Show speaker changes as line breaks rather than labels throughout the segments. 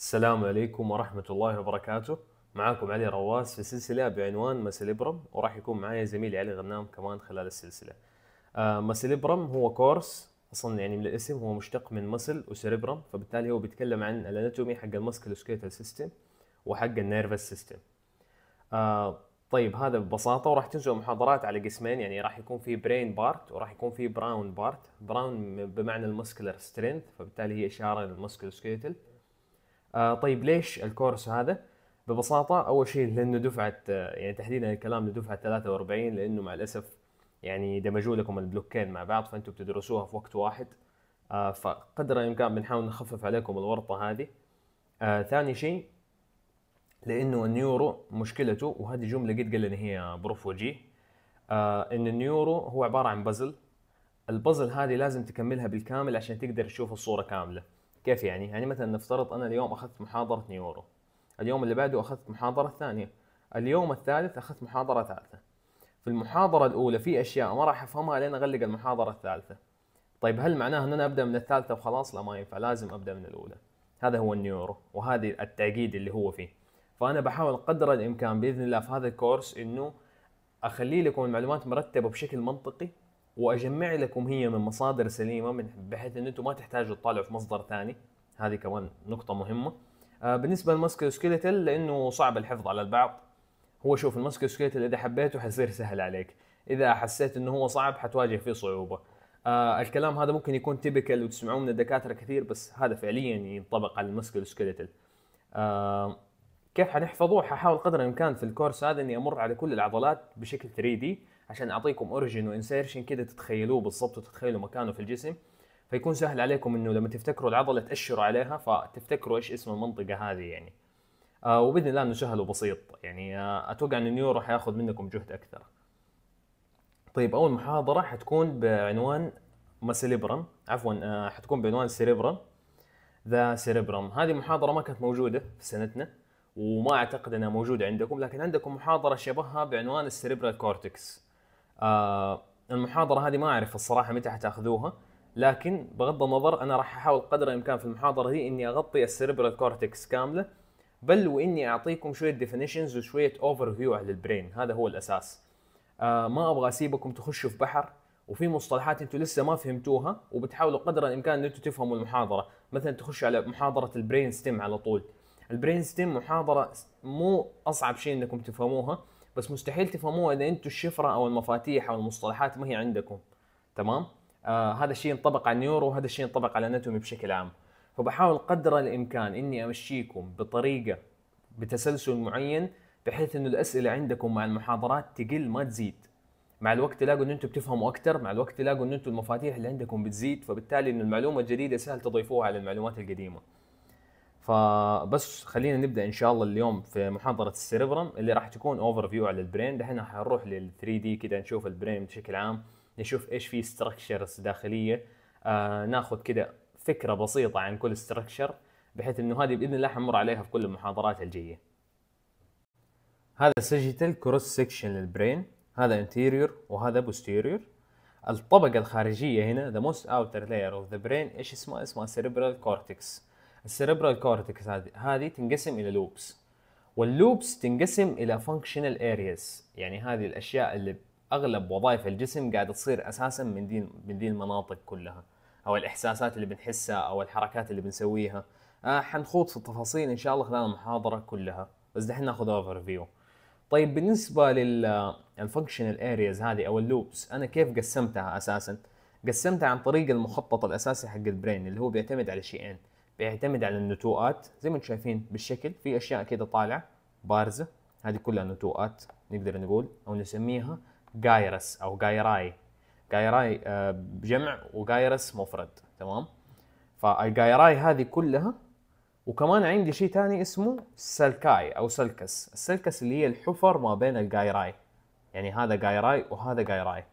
السلام عليكم ورحمة الله وبركاته معكم علي رواس في سلسلة بعنوان ماسليبرم وراح يكون معايا زميلي علي غنام كمان خلال السلسلة آه، ماسليبرم هو كورس اصلا يعني من الاسم هو مشتق من مسل وسيريبرم فبالتالي هو بيتكلم عن الاناتومي حق المسكلوسكيتال سيستم وحق النيرفس سيستم آه، طيب هذا ببساطة وراح تنزل محاضرات على قسمين يعني راح يكون في برين بارت وراح يكون في براون بارت براون بمعنى المسكلر سترينث فبالتالي هي إشارة للمسكلوسكيتل آه طيب ليش الكورس هذا؟ ببساطه اول شيء لانه دفعه آه، يعني تحديدا الكلام لدفعه 43 لانه مع الاسف يعني دمجوا لكم البلوكين مع بعض فانتم بتدرسوها في وقت واحد آه فقدر الامكان بنحاول نخفف عليكم الورطه هذه آه ثاني شيء لانه النيورو مشكلته وهذه جمله قد قال لي هي بروف وجي آه ان النيورو هو عباره عن بازل البازل هذه لازم تكملها بالكامل عشان تقدر تشوف الصوره كامله كيف يعني؟ يعني مثلا نفترض انا اليوم اخذت محاضره نيورو اليوم اللي بعده اخذت محاضره ثانيه اليوم الثالث اخذت محاضره ثالثه في المحاضره الاولى في اشياء ما راح افهمها لين اغلق المحاضره الثالثه طيب هل معناه ان انا ابدا من الثالثه وخلاص لا ما ينفع لازم ابدا من الاولى هذا هو النيورو وهذه التعقيد اللي هو فيه فانا بحاول قدر الامكان باذن الله في هذا الكورس انه اخلي لكم المعلومات مرتبه بشكل منطقي واجمع لكم هي من مصادر سليمه من بحيث ان انتم ما تحتاجوا تطالعوا في مصدر ثاني هذه كمان نقطه مهمه آه، بالنسبه للمسك سكيلتل لانه صعب الحفظ على البعض هو شوف المسك سكيلتل اذا حبيته حيصير سهل عليك اذا حسيت انه هو صعب حتواجه فيه صعوبه آه الكلام هذا ممكن يكون تيبيكال وتسمعوه من الدكاتره كثير بس هذا فعليا ينطبق على المسك سكيلتل آه كيف حنحفظه ححاول قدر الامكان في الكورس هذا اني امر على كل العضلات بشكل 3 d عشان اعطيكم اوريجن وانسيرشن كده تتخيلوه بالضبط وتتخيلوا مكانه في الجسم فيكون سهل عليكم انه لما تفتكروا العضله تاشروا عليها فتفتكروا ايش اسم المنطقه هذه يعني آه وباذن الله انه سهل وبسيط يعني آه اتوقع ان النيورو حياخذ منكم جهد اكثر طيب اول محاضره حتكون بعنوان ما سيليبرم عفوا آه حتكون بعنوان سيريبرم ذا سيريبرم هذه محاضره ما كانت موجوده في سنتنا وما اعتقد انها موجوده عندكم لكن عندكم محاضره شبهها بعنوان السريبرال كورتكس آه المحاضره هذه ما اعرف الصراحه متى حتاخذوها لكن بغض النظر انا راح احاول قدر الامكان في المحاضره دي اني اغطي السريبرال كورتكس كامله بل واني اعطيكم شويه ديفينيشنز وشويه اوفر فيو على البرين هذا هو الاساس آه ما ابغى اسيبكم تخشوا في بحر وفي مصطلحات انتم لسه ما فهمتوها وبتحاولوا قدر الامكان ان انتم تفهموا المحاضره مثلا تخشوا على محاضره البرين ستيم على طول البرين ستيم محاضره مو اصعب شيء انكم تفهموها بس مستحيل تفهموها اذا انتم الشفره او المفاتيح او المصطلحات ما هي عندكم تمام آه هذا الشيء ينطبق على النيورو وهذا الشيء ينطبق على الاناتومي بشكل عام فبحاول قدر الامكان اني امشيكم بطريقه بتسلسل معين بحيث انه الاسئله عندكم مع المحاضرات تقل ما تزيد مع الوقت تلاقوا ان انتم بتفهموا اكثر مع الوقت تلاقوا ان انتم المفاتيح اللي عندكم بتزيد فبالتالي ان المعلومه الجديده سهل تضيفوها على المعلومات القديمه فبس خلينا نبدا ان شاء الله اليوم في محاضره السيربرم اللي راح تكون اوفر فيو على البرين دحين حنروح لل 3 دي كذا نشوف البرين بشكل عام نشوف ايش في ستراكشرز داخليه آه ناخذ كذا فكره بسيطه عن كل ستراكشر بحيث انه هذه باذن الله حنمر عليها في كل المحاضرات الجايه هذا سجيتال كروس سكشن للبرين هذا انتيريور وهذا بوستيريور الطبقه الخارجيه هنا ذا موست اوتر لاير اوف ذا برين ايش اسمها اسمها سيربرال كورتكس السيربرال كورتكس هذه تنقسم الى لوبس واللوبس تنقسم الى فانكشنال ارياز يعني هذه الاشياء اللي اغلب وظائف الجسم قاعده تصير اساسا من دي من دي المناطق كلها او الاحساسات اللي بنحسها او الحركات اللي بنسويها آه حنخوض في التفاصيل ان شاء الله خلال المحاضره كلها بس دحين ناخذ اوفر فيو طيب بالنسبه للفانكشنال ارياز آه، هذه او اللوبس انا كيف قسمتها اساسا قسمتها عن طريق المخطط الاساسي حق البرين اللي هو بيعتمد على شيئين بيعتمد على النتوءات زي ما انتم شايفين بالشكل في اشياء كده طالعه بارزه هذه كلها نتوءات نقدر نقول او نسميها جايرس او جايراي جايراي جمع وجايرس مفرد تمام فالجايراي هذه كلها وكمان عندي شيء ثاني اسمه سلكاي او سلكس السلكس اللي هي الحفر ما بين الجايراي يعني هذا جايراي وهذا جايراي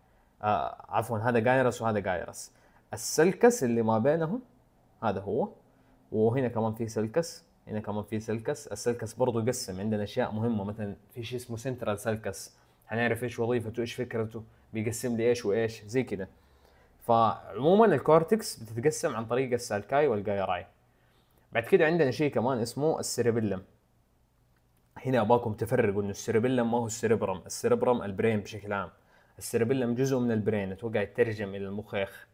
آه، عفوا هذا جايرس وهذا جايرس السلكس اللي ما بينهم هذا هو وهنا كمان في سلكس هنا كمان في سلكس السلكس برضه يقسم عندنا اشياء مهمه مثلا في شيء اسمه سنترال سلكس هنعرف ايش وظيفته ايش فكرته بيقسم لي ايش وايش زي كده فعموما الكورتكس بتتقسم عن طريق السالكاي والجايراي بعد كده عندنا شيء كمان اسمه السيربيلم هنا اباكم تفرقوا انه السيربيلم ما هو السيربرم السيربرم البرين بشكل عام السيربيلم جزء من البرين اتوقع يترجم الى المخيخ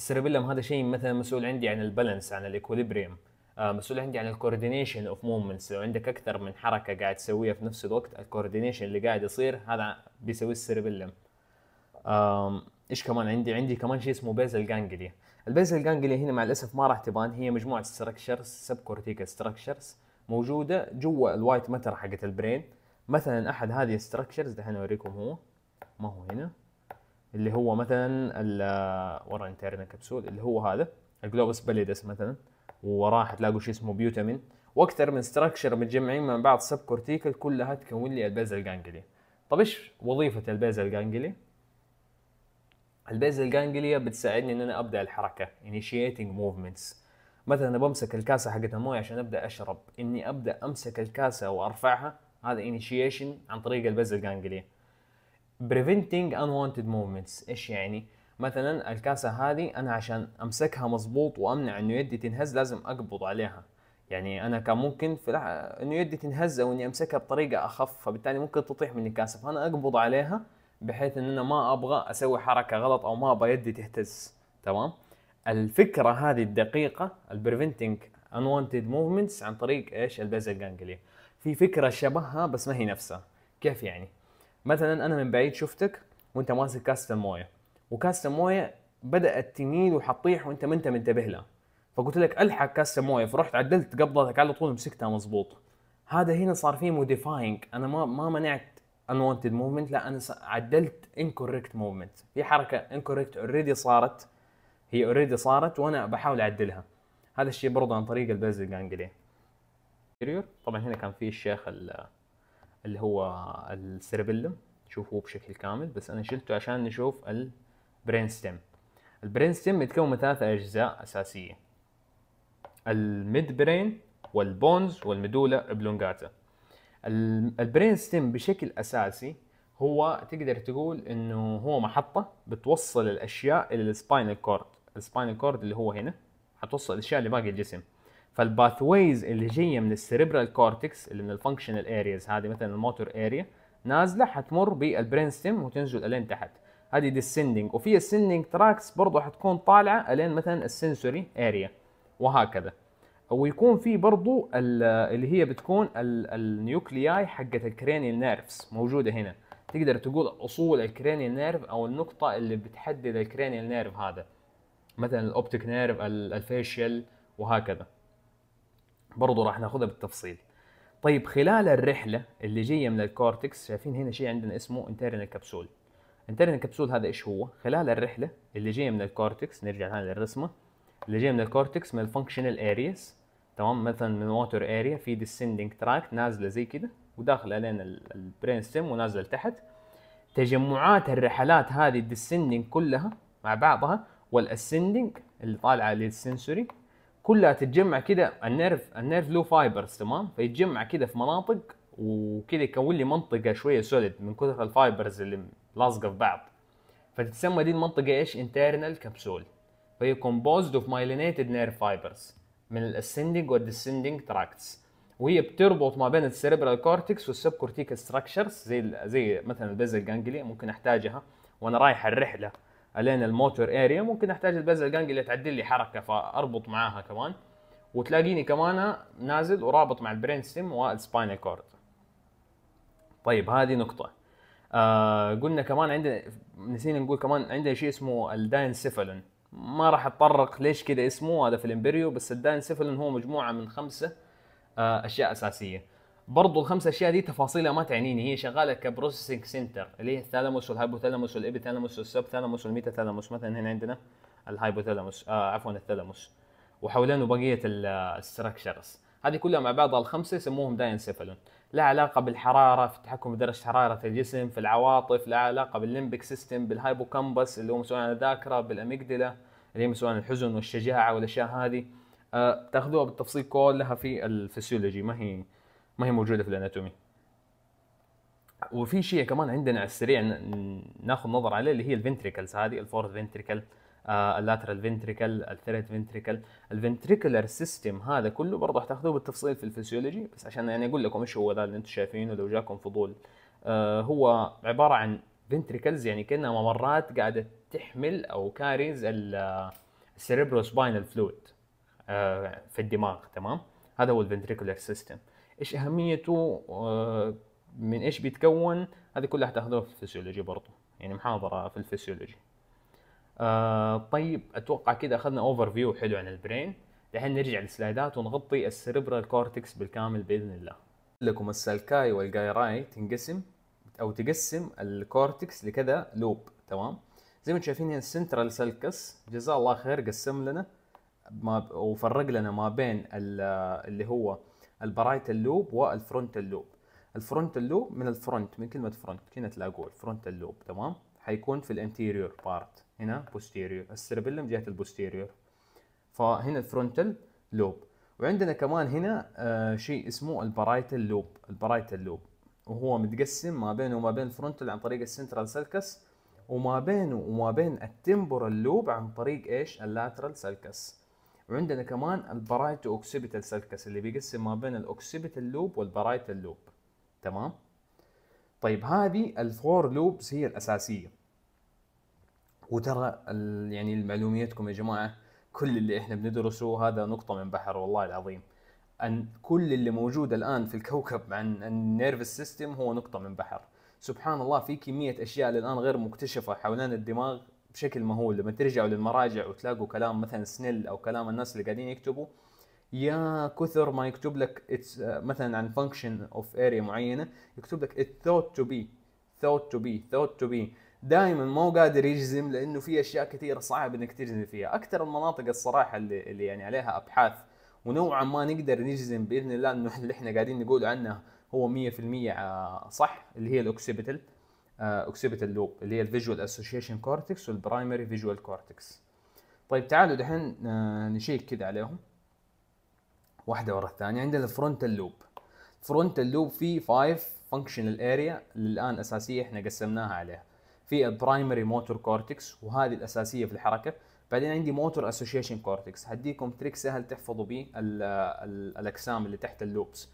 السيربيلم هذا شيء مثلا مسؤول عندي عن البالانس عن الايكوليبريم آه، مسؤول عندي عن الكوردينيشن اوف مومنتس لو عندك اكثر من حركه قاعد تسويها في نفس الوقت الكوردينيشن اللي قاعد يصير هذا بيسوي السيربيلم ايش كمان عندي عندي كمان شيء اسمه بيزل جانجليا البيزل جانجليا هنا مع الاسف ما راح تبان هي مجموعه ستراكشرز سب كورتيكال ستراكشرز موجوده جوا الوايت ماتر حقت البرين مثلا احد هذه الستراكشرز دحين اوريكم هو ما هو هنا اللي هو مثلا ورا انترنا كبسول اللي هو هذا الجلوبس باليدس مثلا وراح تلاقوا شيء اسمه بيوتامين واكثر من ستراكشر متجمعين من بعض سب كورتيكال كلها تكون لي البيزل جانجليا طب ايش وظيفه البيزل جانجليا البيزل جانجليا بتساعدني ان انا ابدا الحركه initiating movements مثلا بمسك الكاسه حقت المويه عشان ابدا اشرب اني ابدا امسك الكاسه وارفعها هذا initiation عن طريق البيزل جانجليا ان unwanted موفمنتس ايش يعني مثلا الكاسه هذه انا عشان امسكها مظبوط وامنع انه يدي تنهز لازم اقبض عليها يعني انا كان ممكن في لح... انه يدي تنهز او اني امسكها بطريقه اخف فبالتالي ممكن تطيح من الكاسه فانا اقبض عليها بحيث ان انا ما ابغى اسوي حركه غلط او ما ابغى يدي تهتز تمام الفكره هذه الدقيقه البريفنتنج unwanted موفمنتس عن طريق ايش البيزل جانجليا في فكره شبهها بس ما هي نفسها كيف يعني مثلا انا من بعيد شفتك وانت ماسك كاسه مويه وكاسه مويه بدات تميل وحطيح وانت ما انت منتبه لها فقلت لك الحق كاسه مويه فرحت عدلت قبضتك على طول مسكتها مضبوط هذا هنا صار فيه موديفاينج انا ما ما منعت unwanted موفمنت لا انا عدلت incorrect موفمنت في حركه incorrect اوريدي صارت هي اوريدي صارت وانا بحاول اعدلها هذا الشيء برضه عن طريق البيزل انجلي طبعا هنا كان في الشيخ اللي هو السيربيلم شوفوه بشكل كامل بس انا شلته عشان نشوف البرين ستيم البرين ستيم يتكون من ثلاثة اجزاء اساسية الميد برين والبونز والمدوله ابلونجاتا البرين ستيم بشكل اساسي هو تقدر تقول انه هو محطة بتوصل الاشياء الى السباينال كورد السباينال كورد اللي هو هنا حتوصل الاشياء لباقي الجسم فالباثويز اللي جايه من السيريبرال كورتكس اللي من الفانكشنال ارياز هذه مثلا الموتور اريا نازله حتمر بالبرين ستيم وتنزل الين تحت هذه ديسندنج وفي السندنج تراكس برضه حتكون طالعه الين مثلا السنسوري اريا وهكذا ويكون في برضه اللي هي بتكون النيوكلياي حقت الكرينيال نيرفز موجوده هنا تقدر تقول اصول الكرينيال نيرف او النقطه اللي بتحدد الكرينيال نيرف هذا مثلا الاوبتيك نيرف الفيشيال وهكذا برضه راح ناخذها بالتفصيل طيب خلال الرحله اللي جايه من الكورتكس شايفين هنا شيء عندنا اسمه انترنال كبسول انترنال كبسول هذا ايش هو خلال الرحله اللي جايه من الكورتكس نرجع ثاني للرسمه اللي جايه من الكورتكس من الفانكشنال ارياس تمام مثلا من ووتر اريا في ديسندنج تراكت نازله زي كده وداخله لين البرين ستيم ونازله لتحت تجمعات الرحلات هذه الديسندنج كلها مع بعضها والاسندنج اللي طالعه للسنسوري كلها تتجمع كده النيرف النيرف له فايبرز تمام فيتجمع كده في مناطق وكده يكون لي منطقه شويه سوليد من كثر الفايبرز اللي لاصقه في بعض فتتسمى دي المنطقه ايش انترنال كبسول فهي كومبوزد اوف مايلينيتد نيرف فايبرز من الاسندنج والديسندنج تراكتس وهي بتربط ما بين السيربرال كورتكس والسب كورتيكال ستراكشرز زي زي مثلا البيزل جانجليا ممكن احتاجها وانا رايح الرحله الين الموتور اريا ممكن احتاج البزل جانج اللي تعدل لي حركه فاربط معاها كمان وتلاقيني كمان نازل ورابط مع البرين ستيم والسباينال كورد طيب هذه نقطه آه قلنا كمان عندنا نسينا نقول كمان عندنا شيء اسمه الداينسيفالون ما راح اتطرق ليش كذا اسمه هذا في الامبريو بس الداينسيفالون هو مجموعه من خمسه آه اشياء اساسيه برضو الخمس اشياء دي تفاصيلها ما تعنيني هي شغاله كبروسيسنج سنتر اللي هي الثالاموس والهايبوثالاموس والابيثالاموس والميتا ثالاموس مثلا هنا عندنا الهايبوثالاموس آه عفوا الثالاموس وحولينه بقيه آه، الستركشرز هذه كلها مع بعضها الخمسه يسموهم داينسيفالون لا علاقه بالحراره في التحكم درجه حراره الجسم في العواطف لا علاقه بالليمبك سيستم بالهايبوكامبس اللي هو مسؤول عن الذاكره بالاميجدلا اللي هي مسؤول عن الحزن والشجاعه والاشياء هذه آه تاخذوها بالتفصيل كلها في الفسيولوجي ما هي ما هي موجوده في الاناتومي وفي شيء كمان عندنا على السريع ناخذ نظر عليه اللي هي الفنتريكلز هذه الفورث فنتريكل آه، اللاترال فنتريكل الثيرد فنتريكل الفنتريكولار سيستم هذا كله برضه حتاخذوه بالتفصيل في الفسيولوجي بس عشان يعني اقول لكم ايش هو ذا اللي انتم شايفينه لو جاكم فضول آه هو عباره عن فنتريكلز يعني كانها ممرات قاعده تحمل او كاريز السيريبرو سباينال فلويد في الدماغ تمام هذا هو الفنتريكولار سيستم ايش اهميته آه، من ايش بيتكون هذه كلها حتاخذوها في الفسيولوجي برضه يعني محاضره في الفسيولوجي آه طيب اتوقع كده اخذنا اوفر فيو حلو عن البرين الحين نرجع للسلايدات ونغطي السيربرال كورتكس بالكامل باذن الله لكم السالكاي والجايراي تنقسم او تقسم الكورتكس لكذا لوب تمام زي ما انتم شايفين هنا السنترال سالكس جزاه الله خير قسم لنا ما وفرق لنا ما بين اللي هو البرايت لوب والفرونتال لوب الفرونت لوب من الفرونت من كلمه فرونت هنا تلاقوه الفرونتال لوب تمام حيكون في الانتيريور بارت هنا بوستيريور السربلم جهه البوستيريور فهنا الفرونتال لوب وعندنا كمان هنا آه شيء اسمه البرايتال لوب البرايتال لوب وهو متقسم ما بينه وما بين الفرونتال عن طريق السنترال سلكس وما بينه وما بين التمبورال لوب عن طريق ايش اللاترال سلكس وعندنا كمان البرايت اوكسيبيتال سلكس اللي بيقسم ما بين الاوكسيبيتال لوب والبرايت لوب تمام طيب هذه الفور لوبز هي الاساسيه وترى يعني المعلوميتكم يا جماعه كل اللي احنا بندرسه هذا نقطه من بحر والله العظيم ان كل اللي موجود الان في الكوكب عن النيرفس سيستم هو نقطه من بحر سبحان الله في كميه اشياء الان غير مكتشفه حولنا الدماغ بشكل مهول لما ترجعوا للمراجع وتلاقوا كلام مثلا سنيل او كلام الناس اللي قاعدين يكتبوا يا كثر ما يكتب لك مثلا عن فانكشن اوف اريا معينه يكتب لك ات ثوت تو بي ثوت تو بي ثوت تو بي دائما مو قادر يجزم لانه في اشياء كثيره صعب انك تجزم فيها اكثر المناطق الصراحه اللي, اللي يعني عليها ابحاث ونوعا ما نقدر نجزم باذن الله انه اللي احنا قاعدين نقول عنه هو 100% آه، صح اللي هي الاوكسيبيتال اوكسيبيتال آه، لوب اللي هي الفيجوال اسوشيشن كورتكس والبرايمري فيجوال كورتكس طيب تعالوا دحين آه، نشيك كده عليهم واحده ورا الثانيه عندنا الفرونتال لوب الفرونتال لوب فيه 5 فانكشنال اريا اللي الان اساسيه احنا قسمناها عليها في البرايمري موتور كورتكس وهذه الاساسيه في الحركه بعدين عندي موتور اسوشيشن كورتكس هديكم تريك سهل تحفظوا بيه الاجسام اللي تحت اللوبس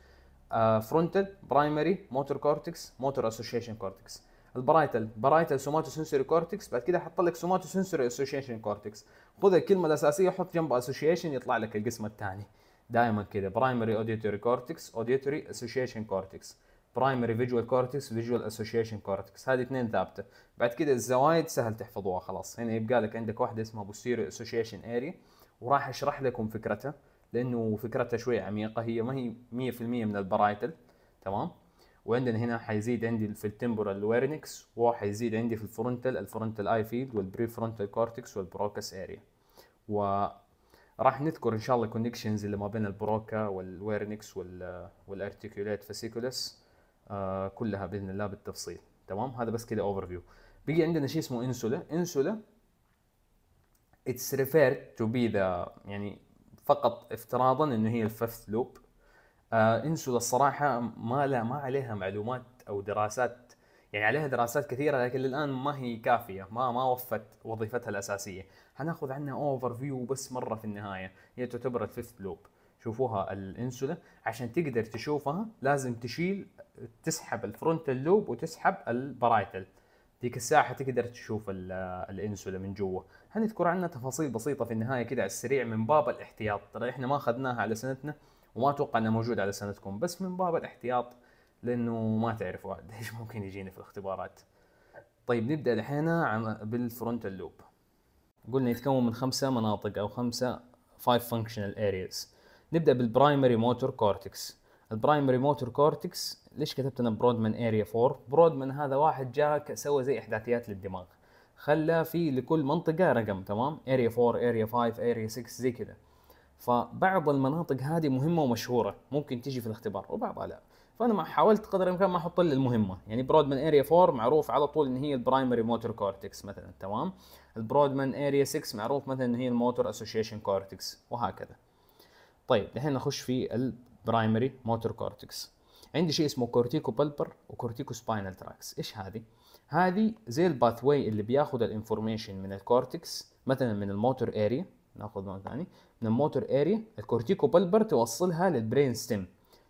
فرونتال برايمري موتور كورتكس موتور اسوشيشن كورتكس البرايتل برايتل سوماتو سنسوري كورتكس بعد كده حط لك سوماتو سنسوري اسوشيشن كورتكس خذ الكلمه الاساسيه حط جنب اسوشيشن يطلع لك القسم الثاني دائما كده برايمري اوديتوري كورتكس اوديتوري اسوشيشن كورتكس برايمري فيجوال كورتكس فيجوال اسوشيشن كورتكس هذه اثنين ثابته بعد كده الزوايد سهل تحفظوها خلاص هنا يبقى لك عندك واحده اسمها بوستيريو اسوشيشن اري وراح اشرح لكم فكرتها لانه فكرتها شويه عميقه هي ما هي 100% من البرايتل تمام وعندنا هنا حيزيد عندي في التمبورال ويرنكس وحيزيد عندي في الفرونتال الفرونتال اي فيلد والبري فرونتال كورتكس والبروكس اريا و راح نذكر ان شاء الله الكونكشنز اللي ما بين البروكا والويرنكس والارتيكولات فاسيكولس كلها باذن الله بالتفصيل تمام هذا بس كده اوفر فيو بيجي عندنا شيء اسمه انسولا انسولا اتس ريفيرد تو بي ذا يعني فقط افتراضا انه هي الففث لوب آه انسولا الصراحه ما لا ما عليها معلومات او دراسات يعني عليها دراسات كثيره لكن للان ما هي كافيه ما ما وفت وظيفتها الاساسيه هناخذ عنها اوفر فيو بس مره في النهايه هي تعتبر الفيفث لوب شوفوها الانسولا عشان تقدر تشوفها لازم تشيل تسحب الفرونتال لوب وتسحب البرايتل ذيك الساعه تقدر تشوف الانسولا من جوا هنذكر عنها تفاصيل بسيطه في النهايه كده على السريع من باب الاحتياط ترى طيب، احنا ما اخذناها على سنتنا وما اتوقع انه موجود على سنتكم بس من باب الاحتياط لانه ما تعرفوا ايش ممكن يجينا في الاختبارات طيب نبدا الحين بالفرونتال لوب قلنا يتكون من خمسه مناطق او خمسه فايف فانكشنال ارياز نبدا بالبرايمري موتور كورتكس البرايمري موتور كورتكس ليش كتبت انا برودمان اريا 4 برودمان هذا واحد جاء سوى زي احداثيات للدماغ خلى في لكل منطقه رقم تمام اريا 4 اريا 5 اريا 6 زي كذا فبعض المناطق هذه مهمه ومشهوره ممكن تيجي في الاختبار وبعضها لا فانا ما حاولت قدر الامكان ما احط الا المهمه يعني برودمان اريا 4 معروف على طول ان هي البرايمري موتور كورتكس مثلا تمام البرودمان اريا 6 معروف مثلا ان هي الموتور اسوشيشن كورتكس وهكذا طيب الحين نخش في البرايمري موتور كورتكس عندي شيء اسمه كورتيكو بلبر وكورتيكو سباينال تراكس ايش هذه هذه زي الباث واي اللي بياخذ الانفورميشن من الكورتكس مثلا من الموتور اريا ناخد مرة ثاني من الموتور اريا الكورتيكو بلبر توصلها للبرين ستيم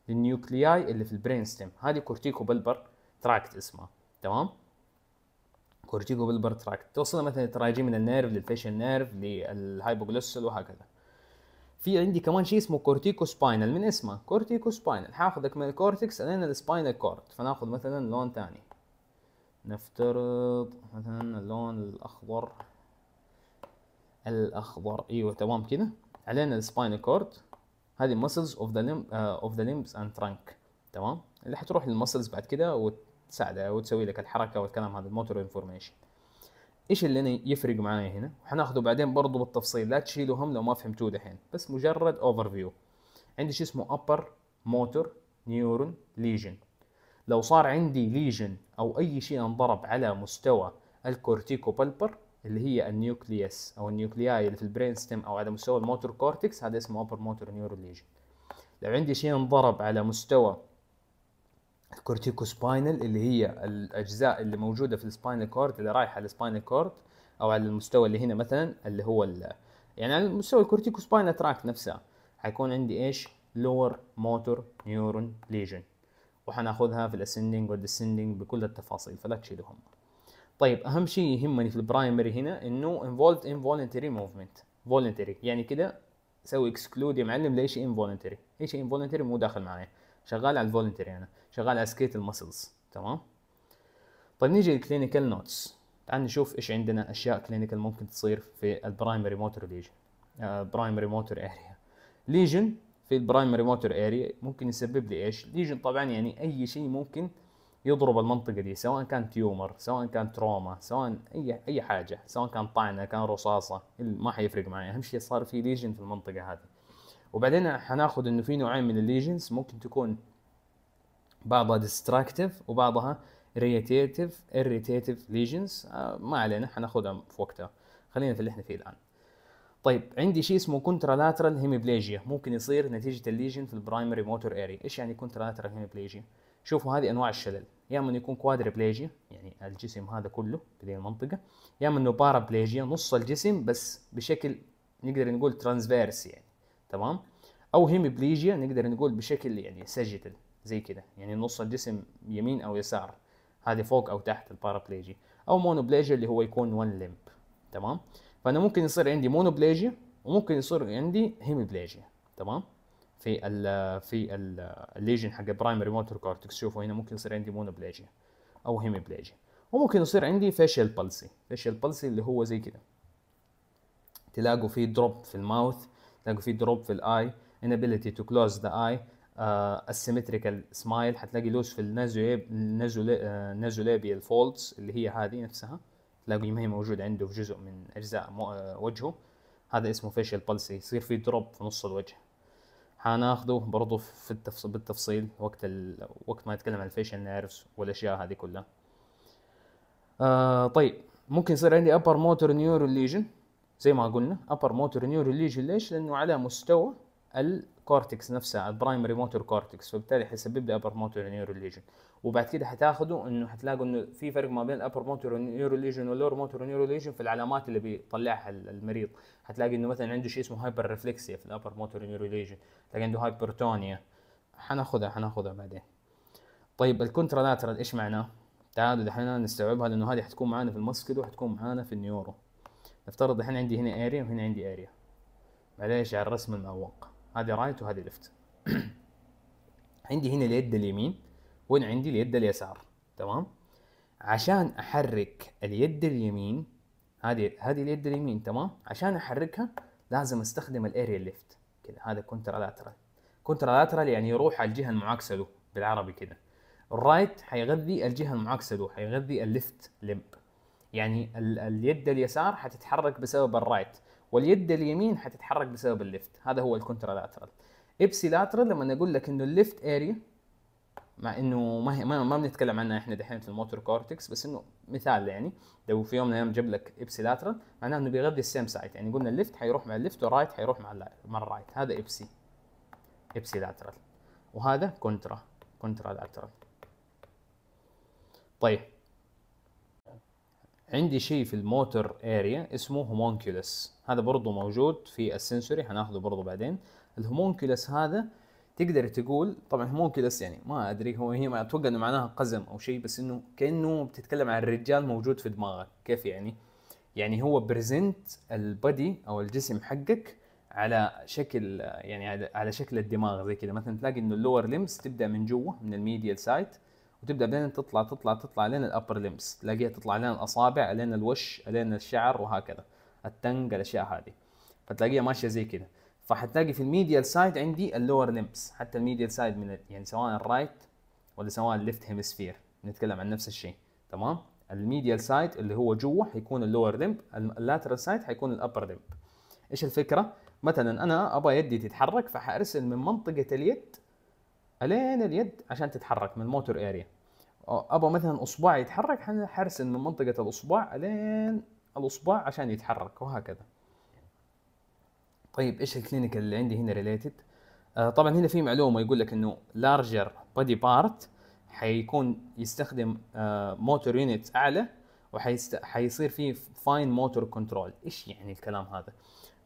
للنيوكلياي اللي في البرين ستيم هذه كورتيكو بلبر تراكت اسمها تمام كورتيكو بلبر تراكت توصلها مثلا تراجي من النيرف للفيشن نيرف للهايبوجلوسال وهكذا في عندي كمان شيء اسمه كورتيكو سباينال من اسمه كورتيكو سباينال هاخذك من الكورتكس الين السباينال كورد فناخذ مثلا لون ثاني نفترض مثلا اللون الاخضر الاخضر ايوه تمام كده علينا السباين كورد هذه muscles of the limb uh, of the limbs and trunk تمام اللي حتروح للمسلز بعد كده وتساعده وتسوي لك الحركه والكلام هذا الموتور انفورميشن ايش اللي أنا يفرق معايا هنا حناخذه بعدين برضه بالتفصيل لا تشيلوا هم لو ما فهمتوه دحين بس مجرد اوفر فيو عندي شيء اسمه ابر موتور نيورون ليجن لو صار عندي ليجن او اي شيء انضرب على مستوى الكورتيكو بالبر اللي هي النيوكليس او النيوكلياي اللي في البرين ستيم او على مستوى الموتور كورتكس هذا اسمه ابر موتور نيورال ليجن لو عندي شيء انضرب على مستوى الكورتيكوسباينال اللي هي الاجزاء اللي موجوده في السباينال كورد اللي رايحه للسباينال كورد او على المستوى اللي هنا مثلا اللي هو يعني على مستوى سباينال تراك نفسها حيكون عندي ايش لور موتور نيورون ليجن وحناخذها في الاسندنج والديسندنج بكل التفاصيل فلا همك طيب اهم شيء يهمني في البرايمري هنا انه involved in voluntary movement voluntary يعني كده سوي اكسكلود يا معلم لاي شيء involuntary اي شيء involuntary مو داخل معايا شغال على الفولنتري انا شغال على سكيت المسلز تمام طيب نيجي للكلينيكال نوتس تعال نشوف ايش عندنا اشياء كلينيكال ممكن تصير في البرايمري موتور ليجن آه، برايمري موتور اريا ليجن في البرايمري موتور اريا ممكن يسبب لي ايش ليجن طبعا يعني اي شيء ممكن يضرب المنطقه دي سواء كان تيومر سواء كان تروما سواء اي اي حاجه سواء كان طعنه كان رصاصه ما حيفرق معي اهم شيء صار في ليجن في المنطقه هذه وبعدين حناخذ انه في نوعين من الليجنز ممكن تكون بعضها ديستراكتيف وبعضها ريتيتيف اريتيتيف ليجنز ما علينا حناخذها في وقتها خلينا في اللي احنا فيه الان طيب عندي شيء اسمه كونترالاترال هيميبليجيا ممكن يصير نتيجه الليجن في البرايمري موتور اري ايش يعني كونترالاترال هيميبليجيا شوفوا هذه انواع الشلل يا اما يكون يكون بليجيا يعني الجسم هذا كله في المنطقه يا اما انه بليجيا نص الجسم بس بشكل نقدر نقول ترانسفيرس يعني تمام او بليجيا نقدر نقول بشكل يعني سجيتال زي كده يعني نص الجسم يمين او يسار هذه فوق او تحت بليجيا او مونوبليجيا اللي هو يكون وان لمب تمام فانا ممكن يصير عندي مونوبليجيا وممكن يصير عندي بليجيا تمام في الـ في الليجن حق برايمري موتور كورتكس شوفوا هنا ممكن يصير عندي مونوبليجيا او هيميبليجيا وممكن يصير عندي فاشل بالسي فاشل بالسي اللي هو زي كده تلاقوا في دروب في الماوث تلاقوا في دروب في الاي inability تو كلوز ذا اي السيمتريكال سمايل حتلاقي لوس في النازولابيال فولدز آه، اللي هي هذه نفسها تلاقوا ما هي موجودة عنده في جزء من أجزاء آه، وجهه هذا اسمه فيشل بالسي يصير في دروب في نص الوجه حناخده برضه في التفصيل بالتفصيل وقت ال... وقت ما نتكلم عن الفيشن نيرفز والاشياء هذه كلها آه طيب ممكن يصير عندي ابر موتور neural ليجن زي ما قلنا ابر موتور neural ليجن ليش لانه على مستوى الكورتكس نفسها البرايمري موتور كورتكس فبالتالي حيسبب لي ابر موتور نيورال ليجن وبعد كده حتاخده انه حتلاقوا انه في فرق ما بين الابر موتور نيورال ليجن واللور موتور نيورال ليجن في العلامات اللي بيطلعها المريض حتلاقي انه مثلا عنده شيء اسمه هايبر ريفلكسيا في الابر موتور نيورال ليجن تلاقي عنده هايبرتونيا حناخذها حناخذها بعدين طيب الكونترالاترال ايش معناه؟ تعالوا دحين نستوعبها لانه هذه حتكون معانا في المسكل وحتكون معانا في النيورو نفترض دحين عندي هنا اريا وهنا عندي اريا معليش على الرسم المعوق هذه رايت وهذه ليفت عندي هنا اليد اليمين وين عندي اليد اليسار تمام عشان احرك اليد اليمين هذه هذه اليد اليمين تمام عشان احركها لازم استخدم الاريا ليفت كذا هذا كونترالاترال كونترالاترال يعني يروح على الجهه المعاكسه له بالعربي كذا الرايت حيغذي الجهه المعاكسه له حيغذي الليفت لمب يعني اليد اليسار حتتحرك بسبب الرايت واليد اليمين حتتحرك بسبب الليفت هذا هو الكونترالاترال ابسي لاترال لما اقول لك انه الليفت اريا مع انه ما هي ما, ما بنتكلم عنها احنا دحين في الموتور كورتكس بس انه مثال يعني لو في يوم من الايام جاب لك ابسي لاترال معناه انه بيغذي السيم سايت يعني قلنا الليفت حيروح مع الليفت والرايت حيروح مع مع الرايت هذا ابسي ابسي لاترال وهذا كونترا كونترا لاترال طيب عندي شيء في الموتور اريا اسمه هومونكيولس هذا برضه موجود في السنسوري هناخذه برضه بعدين الهومونكيولس هذا تقدر تقول طبعا هومونكيولس يعني ما ادري هو هي ما اتوقع انه معناها قزم او شيء بس انه كانه بتتكلم عن الرجال موجود في دماغك كيف يعني يعني هو برزنت البدي او الجسم حقك على شكل يعني على شكل الدماغ زي كذا مثلا تلاقي انه اللور ليمز تبدا من جوا من الميديال سايت وتبدا بعدين تطلع تطلع تطلع لين الابر لمس تلاقيها تطلع لين الاصابع لين الوش لين الشعر وهكذا التنق الاشياء هذه فتلاقيها ماشيه زي كذا فحتلاقي في الميديال سايد عندي اللور لمس حتى الميديال سايد من يعني سواء الرايت ولا سواء الليفت هيمسفير نتكلم عن نفس الشيء تمام الميديال سايد اللي هو جوا حيكون اللور لمب اللاترال سايد حيكون الابر لمب ايش الفكره مثلا انا ابغى يدي تتحرك فحارسل من منطقه اليد الين اليد عشان تتحرك من الموتور اريا ابغى مثلا اصبع يتحرك حرسن من منطقه الاصبع لين الاصبع عشان يتحرك وهكذا طيب ايش الكلينيكال اللي عندي هنا ريليتد آه طبعا هنا في معلومه يقول لك انه لارجر بودي بارت حيكون يستخدم موتور آه، يونت اعلى وحيصير في فاين موتور كنترول ايش يعني الكلام هذا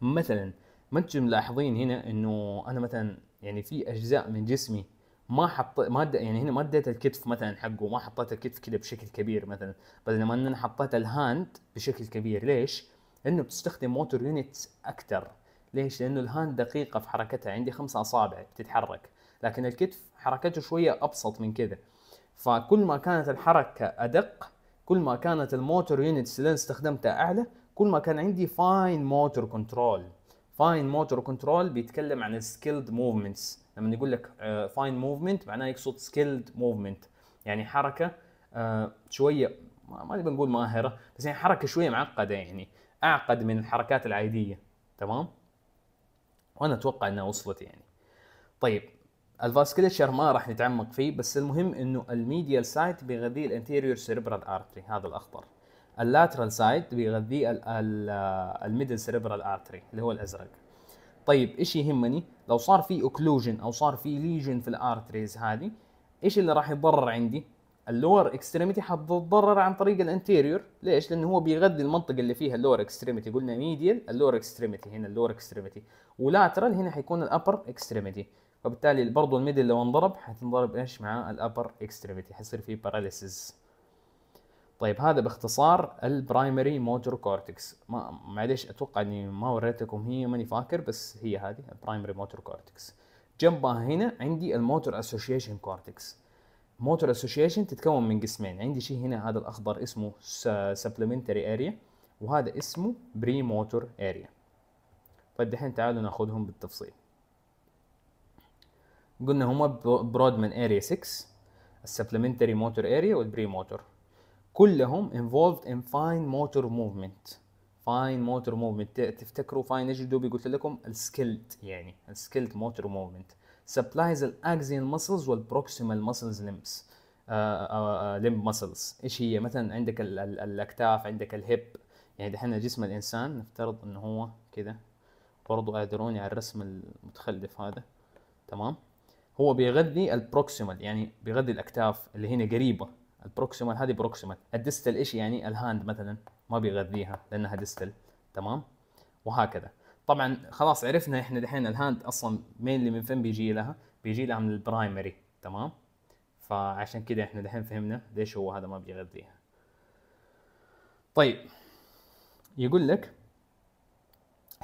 مثلا ما انتم ملاحظين هنا انه انا مثلا يعني في اجزاء من جسمي ما حط ما د... يعني هنا ما اديت الكتف مثلا حقه ما حطيت الكتف كذا بشكل كبير مثلا بينما ان انا حطيت الهاند بشكل كبير ليش؟ لانه بتستخدم موتور يونتس اكثر ليش؟ لانه الهاند دقيقه في حركتها عندي خمسة اصابع بتتحرك لكن الكتف حركته شويه ابسط من كذا فكل ما كانت الحركه ادق كل ما كانت الموتور يونتس اللي انا استخدمتها اعلى كل ما كان عندي فاين موتور كنترول فاين موتور كنترول بيتكلم عن السكيلد موفمنتس لما يقول لك فاين آه، موفمنت معناه يقصد سكيلد موفمنت يعني حركه آه، شويه ما نبي نقول ماهره بس يعني حركه شويه معقده يعني اعقد من الحركات العاديه تمام وانا اتوقع انها وصلت يعني طيب الفاسكليتشر ما راح نتعمق فيه بس المهم انه الميديال سايد بيغذي الانتيريور سيربرال ارتري هذا الاخضر اللاترال سايد بيغذي آه، الميدل سيربرال ارتري اللي هو الازرق طيب ايش يهمني لو صار في اوكلوجن او صار في ليجن في الارتريز هذه ايش اللي راح يتضرر عندي اللور اكستريميتي حتتضرر عن طريق الانتيريور ليش لانه هو بيغذي المنطقه اللي فيها اللور اكستريميتي قلنا ميديال اللور اكستريميتي هنا اللور اكستريميتي ولاترال هنا حيكون الابر اكستريميتي فبالتالي برضه الميدل لو انضرب حتنضرب ايش مع الابر اكستريميتي حيصير في باراليسيس طيب هذا باختصار البرايمري موتور كورتكس ما معليش اتوقع اني ما وريتكم هي ماني فاكر بس هي هذه البرايمري موتور كورتكس جنبها هنا عندي الموتور اسوشيشن كورتكس موتور اسوشيشن تتكون من قسمين عندي شيء هنا هذا الاخضر اسمه سبلمنتري اريا وهذا اسمه بري موتور اريا طيب دحين تعالوا ناخذهم بالتفصيل قلنا هما برودمان اريا 6 السبلمنتري موتور اريا والبري موتور كلهم involved in fine motor movement fine motor movement تفتكروا fine ايش دوبي قلت لكم السكيلت يعني السكيلت motor movement supplies الاكزيال muscles والبروكسيمال muscles limbs لمب آه، مسلز آه، آه، ايش هي مثلا عندك ال ال الاكتاف عندك الهيب يعني دحين جسم الانسان نفترض انه هو كذا برضو قادروني على الرسم المتخلف هذا تمام هو بيغذي البروكسيمال يعني بيغذي الاكتاف اللي هنا قريبه البروكسيمال هذه بروكسيمال الديستل ايش يعني الهاند مثلا ما بيغذيها لانها ديستل تمام وهكذا طبعا خلاص عرفنا احنا دحين الهاند اصلا اللي من فين بيجي لها بيجي لها من البرايمري تمام فعشان كده احنا دحين فهمنا ليش هو هذا ما بيغذيها طيب يقول لك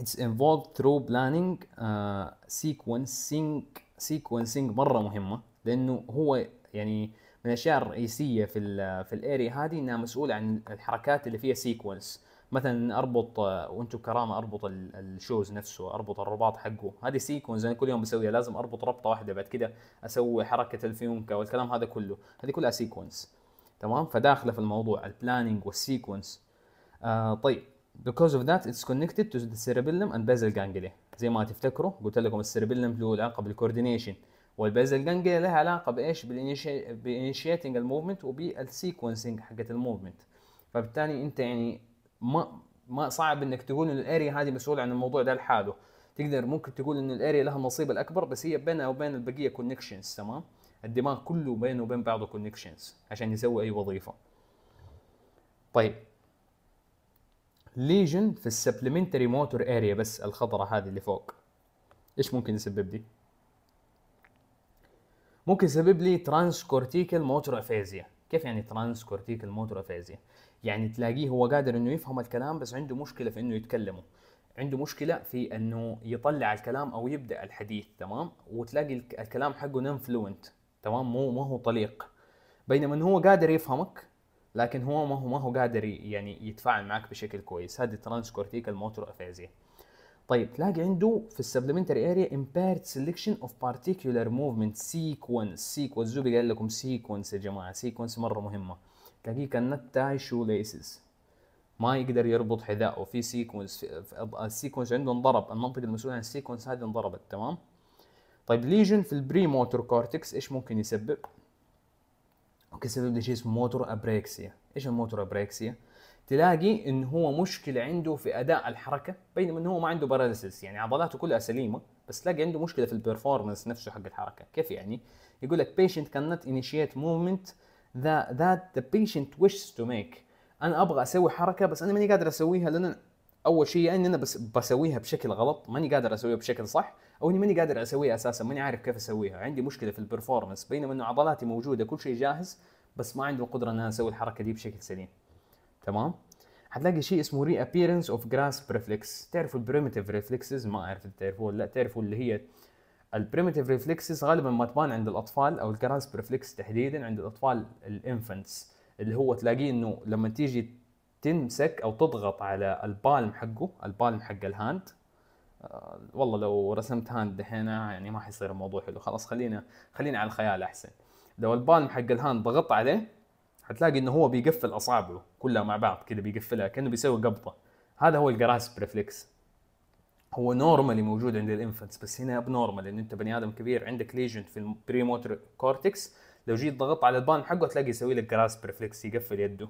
it's involved through planning uh, sequencing sequencing مره مهمه لانه هو يعني من الاشياء الرئيسيه في الـ في الاري هذه انها مسؤوله عن الحركات اللي فيها سيكونس مثلا اربط وانتم كرامه اربط الشوز نفسه اربط الرباط حقه هذه سيكونس انا كل يوم بسويها لازم اربط ربطه واحده بعد كده اسوي حركه الفيونكا والكلام هذا كله هذه كلها سيكونس تمام فداخله في الموضوع البلاننج والسيكونس آه طيب because of that it's connected to the cerebellum and basal ganglia زي ما تفتكروا قلت لكم السيربيلم له علاقه بالكوردينيشن والبازل جانجليا لها علاقه بايش بانيشيتنج الموفمنت وبالسيكونسنج حقت الموفمنت فبالتالي انت يعني ما ما صعب انك تقول ان الاريا هذه مسؤوله عن الموضوع ده لحاله تقدر ممكن تقول ان الاريا لها النصيب الاكبر بس هي بينها وبين البقيه كونكشنز تمام الدماغ كله بينه وبين بعضه كونكشنز عشان يسوي اي وظيفه طيب ليجن في السبلمنتري موتور اريا بس الخضره هذه اللي فوق ايش ممكن يسبب دي؟ ممكن يسبب لي ترانس كورتيكال موتور افازيا كيف يعني ترانس كورتيكال موتور افازيا يعني تلاقيه هو قادر انه يفهم الكلام بس عنده مشكله في انه يتكلمه عنده مشكله في انه يطلع الكلام او يبدا الحديث تمام وتلاقي الكلام حقه نون فلوينت تمام مو ما هو طليق بينما انه هو قادر يفهمك لكن هو ما هو ما هو قادر يعني يتفاعل معك بشكل كويس هذه ترانس كورتيكال موتور افازيا طيب تلاقي عنده في السبلمنتري اريا impaired سيلكشن اوف بارتيكولار موفمنت سيكونس سيكونس زوبي قال لكم سيكونس يا جماعه سيكونس مره مهمه تلاقيه كانت تاي شو ليسز ما يقدر يربط حذائه في سيكونس السيكونس عنده انضرب المنطقه المسؤوله عن السيكونس هذه انضربت تمام طيب ليجن في البري موتور كورتكس ايش ممكن يسبب؟ ممكن يسبب لي شيء اسمه موتور ابريكسيا ايش الموتور ابريكسيا؟ تلاقي ان هو مشكله عنده في اداء الحركه بينما انه هو ما عنده باراليسيس يعني عضلاته كلها سليمه بس تلاقي عنده مشكله في البرفورمنس نفسه حق الحركه كيف يعني يقول لك patient cannot initiate movement that, that the patient wishes to make انا ابغى اسوي حركه بس انا ماني قادر اسويها لان اول شيء اني يعني انا بس بسويها بشكل غلط ماني قادر اسويها بشكل صح او اني ماني قادر اسويها اساسا ماني عارف كيف اسويها عندي مشكله في البرفورمنس بينما انه عضلاتي موجوده كل شيء جاهز بس ما عندي القدره ان انا اسوي الحركه دي بشكل سليم تمام حتلاقي شيء اسمه ري ابييرنس اوف جراس بريفلكس تعرفوا البريمتيف ريفلكسز ما اعرف تعرفوه ولا لا تعرفوا اللي هي البريمتيف ريفلكسز غالبا ما تبان عند الاطفال او الجراس بريفلكس تحديدا عند الاطفال الانفنتس اللي هو تلاقيه انه لما تيجي تمسك او تضغط على البالم حقه البالم حق الهاند آه، والله لو رسمت هاند دحين يعني ما حيصير الموضوع حلو خلاص خلينا خلينا على الخيال احسن لو البالم حق الهاند ضغطت عليه حتلاقي انه هو بيقفل اصابعه كلها مع بعض كذا بيقفلها كانه بيسوي قبضه هذا هو الجراس بريفلكس هو نورمالي موجود عند الانفنتس بس هنا اب نورمال لان انت بني ادم كبير عندك ليجن في البري موتور كورتكس لو جيت ضغطت على البان حقه تلاقي يسوي لك جراس بريفلكس يقفل يده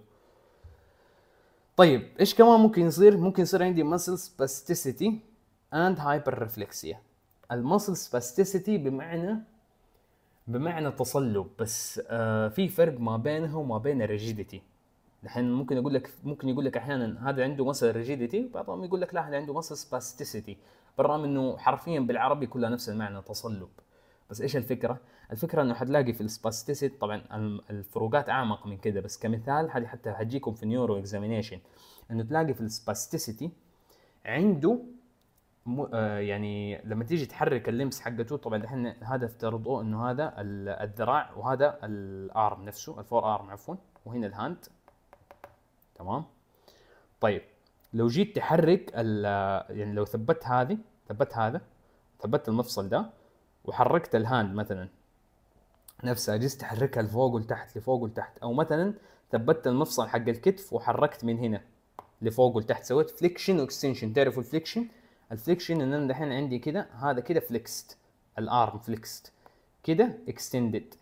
طيب ايش كمان ممكن يصير ممكن يصير عندي مسل سباستيسيتي اند هايبر ريفلكسيا المسل سباستيسيتي بمعنى بمعنى تصلب بس آه في فرق ما بينها وما بين الريجيديتي الحين ممكن اقول لك ممكن يقول لك احيانا هذا عنده مسل ريجيديتي بعضهم يقول لك لا هذا عنده مسل سباستيسيتي بالرغم انه حرفيا بالعربي كلها نفس المعنى تصلب بس ايش الفكره؟ الفكره انه حتلاقي في السباستيسيتي طبعا الفروقات اعمق من كده بس كمثال هذه حتى حجيكم في نيورو اكزامينيشن انه تلاقي في السباستيسيتي عنده مو آه يعني لما تيجي تحرك اللمس حقته طبعا الحين هذا افترضوه انه هذا الذراع وهذا الارم نفسه الفور ارم عفوا وهنا الهاند تمام طيب لو جيت تحرك يعني لو ثبت هذه ثبت هذا ثبت المفصل ده وحركت الهاند مثلا نفسها جيت تحركها لفوق ولتحت لفوق ولتحت او مثلا ثبت المفصل حق الكتف وحركت من هنا لفوق ولتحت سويت فليكشن واكستنشن تعرفوا الفليكشن الفليكشن ان انا دحين عندي كده هذا كده فليكست الارم فليكست كده اكستندد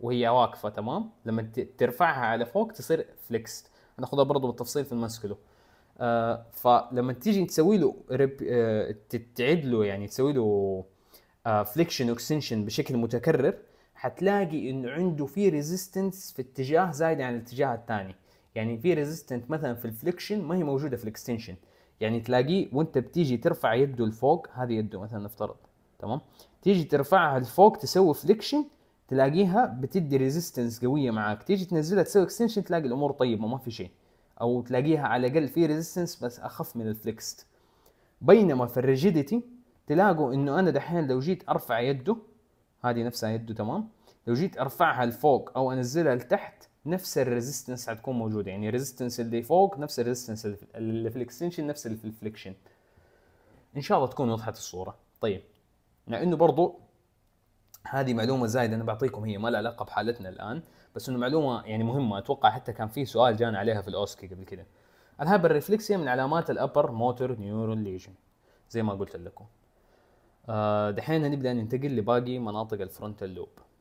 وهي واقفه تمام لما ترفعها على فوق تصير فليكست ناخذها برضه بالتفصيل في الماسكلو آه فلما تيجي تسوي له ريب آه تعد له يعني تسوي له آه فليكشن واكستنشن بشكل متكرر حتلاقي انه عنده في ريزيستنس في اتجاه زايد عن الاتجاه الثاني يعني في ريزيستنت مثلا في الفليكشن ما هي موجوده في الاكستنشن يعني تلاقيه وانت بتيجي ترفع يده لفوق هذه يده مثلا نفترض تمام تيجي ترفعها لفوق تسوي فليكشن تلاقيها بتدي ريزيستنس قويه معاك تيجي تنزلها تسوي اكستنشن تلاقي الامور طيبه ما في شيء او تلاقيها على الاقل في ريزيستنس بس اخف من الفليكست بينما في الريجيديتي تلاقوا انه انا دحين لو جيت ارفع يده هذه نفسها يده تمام لو جيت ارفعها لفوق او انزلها لتحت نفس الريزستنس حتكون موجوده يعني ريزستنس اللي فوق نفس الريزستنس اللي في الاكستنشن نفس اللي في الفليكشن ان شاء الله تكون وضحت الصوره طيب مع انه برضو هذه معلومه زايده انا بعطيكم هي ما لها علاقه بحالتنا الان بس انه معلومه يعني مهمه اتوقع حتى كان في سؤال جانا عليها في الاوسكي قبل كده الهايبر ريفلكسيا من علامات الابر موتور نيورون ليجن زي ما قلت لكم آه، دحين هنبدا ننتقل لباقي مناطق الفرونتال لوب